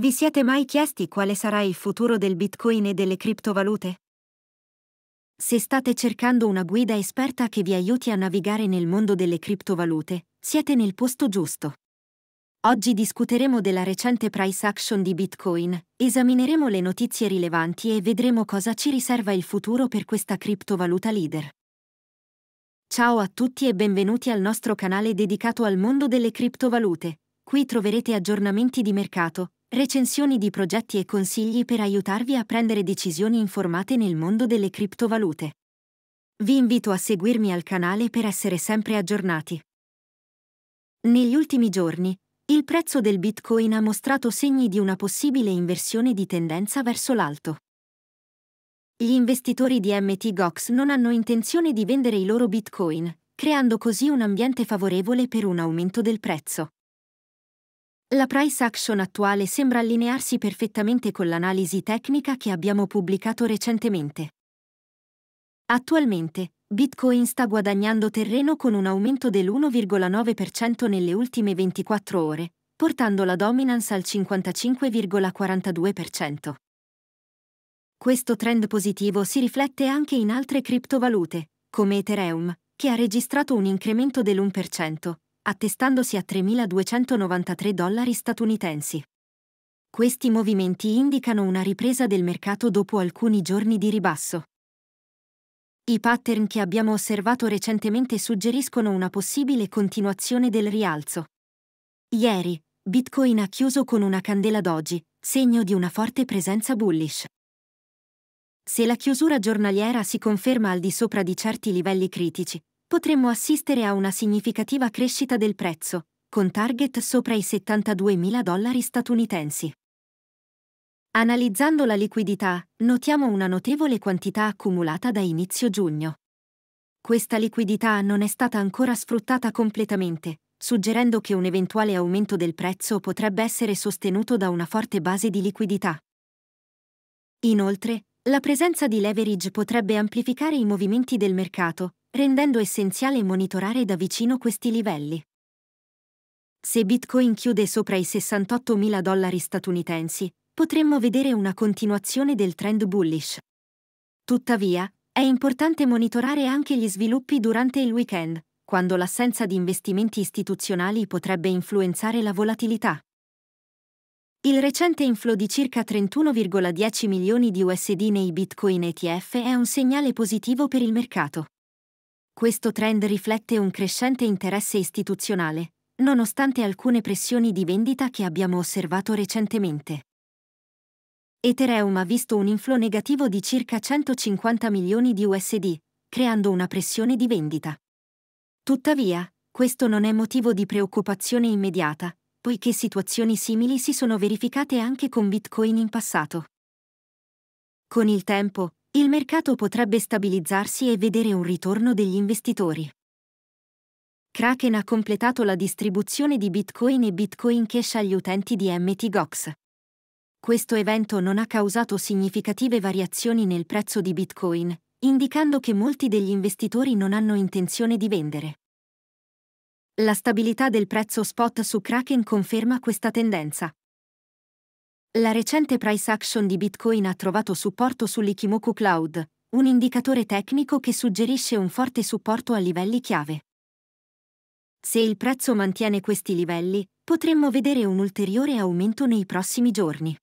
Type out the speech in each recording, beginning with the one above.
Vi siete mai chiesti quale sarà il futuro del Bitcoin e delle criptovalute? Se state cercando una guida esperta che vi aiuti a navigare nel mondo delle criptovalute, siete nel posto giusto. Oggi discuteremo della recente price action di Bitcoin, esamineremo le notizie rilevanti e vedremo cosa ci riserva il futuro per questa criptovaluta leader. Ciao a tutti e benvenuti al nostro canale dedicato al mondo delle criptovalute. Qui troverete aggiornamenti di mercato, Recensioni di progetti e consigli per aiutarvi a prendere decisioni informate nel mondo delle criptovalute. Vi invito a seguirmi al canale per essere sempre aggiornati. Negli ultimi giorni, il prezzo del Bitcoin ha mostrato segni di una possibile inversione di tendenza verso l'alto. Gli investitori di MT Gox non hanno intenzione di vendere i loro Bitcoin, creando così un ambiente favorevole per un aumento del prezzo. La price action attuale sembra allinearsi perfettamente con l'analisi tecnica che abbiamo pubblicato recentemente. Attualmente, Bitcoin sta guadagnando terreno con un aumento dell'1,9% nelle ultime 24 ore, portando la dominance al 55,42%. Questo trend positivo si riflette anche in altre criptovalute, come Ethereum, che ha registrato un incremento dell'1%, attestandosi a 3.293 dollari statunitensi. Questi movimenti indicano una ripresa del mercato dopo alcuni giorni di ribasso. I pattern che abbiamo osservato recentemente suggeriscono una possibile continuazione del rialzo. Ieri, Bitcoin ha chiuso con una candela doji, segno di una forte presenza bullish. Se la chiusura giornaliera si conferma al di sopra di certi livelli critici, potremmo assistere a una significativa crescita del prezzo, con target sopra i 72.000 dollari statunitensi. Analizzando la liquidità, notiamo una notevole quantità accumulata da inizio giugno. Questa liquidità non è stata ancora sfruttata completamente, suggerendo che un eventuale aumento del prezzo potrebbe essere sostenuto da una forte base di liquidità. Inoltre, la presenza di leverage potrebbe amplificare i movimenti del mercato, rendendo essenziale monitorare da vicino questi livelli. Se Bitcoin chiude sopra i 68.000 dollari statunitensi, potremmo vedere una continuazione del trend bullish. Tuttavia, è importante monitorare anche gli sviluppi durante il weekend, quando l'assenza di investimenti istituzionali potrebbe influenzare la volatilità. Il recente inflow di circa 31,10 milioni di USD nei Bitcoin ETF è un segnale positivo per il mercato. Questo trend riflette un crescente interesse istituzionale, nonostante alcune pressioni di vendita che abbiamo osservato recentemente. Ethereum ha visto un inflow negativo di circa 150 milioni di USD, creando una pressione di vendita. Tuttavia, questo non è motivo di preoccupazione immediata, poiché situazioni simili si sono verificate anche con Bitcoin in passato. Con il tempo, il mercato potrebbe stabilizzarsi e vedere un ritorno degli investitori. Kraken ha completato la distribuzione di Bitcoin e Bitcoin Cash agli utenti di MT Gox. Questo evento non ha causato significative variazioni nel prezzo di Bitcoin, indicando che molti degli investitori non hanno intenzione di vendere. La stabilità del prezzo spot su Kraken conferma questa tendenza. La recente price action di Bitcoin ha trovato supporto sull'Ikimoku Cloud, un indicatore tecnico che suggerisce un forte supporto a livelli chiave. Se il prezzo mantiene questi livelli, potremmo vedere un ulteriore aumento nei prossimi giorni.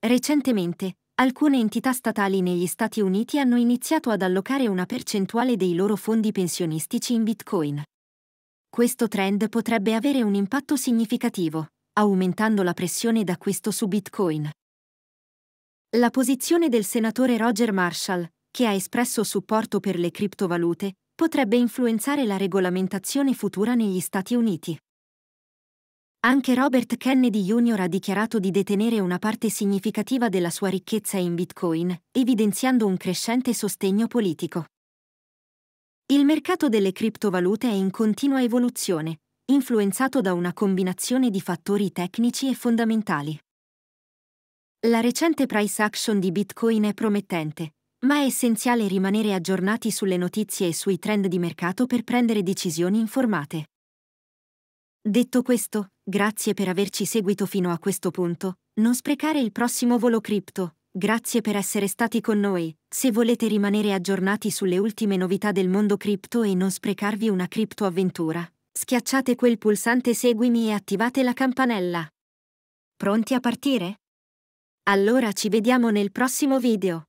Recentemente, alcune entità statali negli Stati Uniti hanno iniziato ad allocare una percentuale dei loro fondi pensionistici in Bitcoin. Questo trend potrebbe avere un impatto significativo, aumentando la pressione d'acquisto su Bitcoin. La posizione del senatore Roger Marshall, che ha espresso supporto per le criptovalute, potrebbe influenzare la regolamentazione futura negli Stati Uniti. Anche Robert Kennedy Jr. ha dichiarato di detenere una parte significativa della sua ricchezza in Bitcoin, evidenziando un crescente sostegno politico. Il mercato delle criptovalute è in continua evoluzione, influenzato da una combinazione di fattori tecnici e fondamentali. La recente price action di Bitcoin è promettente, ma è essenziale rimanere aggiornati sulle notizie e sui trend di mercato per prendere decisioni informate. Detto questo, grazie per averci seguito fino a questo punto, non sprecare il prossimo volo cripto, grazie per essere stati con noi, se volete rimanere aggiornati sulle ultime novità del mondo cripto e non sprecarvi una criptoavventura Schiacciate quel pulsante seguimi e attivate la campanella. Pronti a partire? Allora ci vediamo nel prossimo video.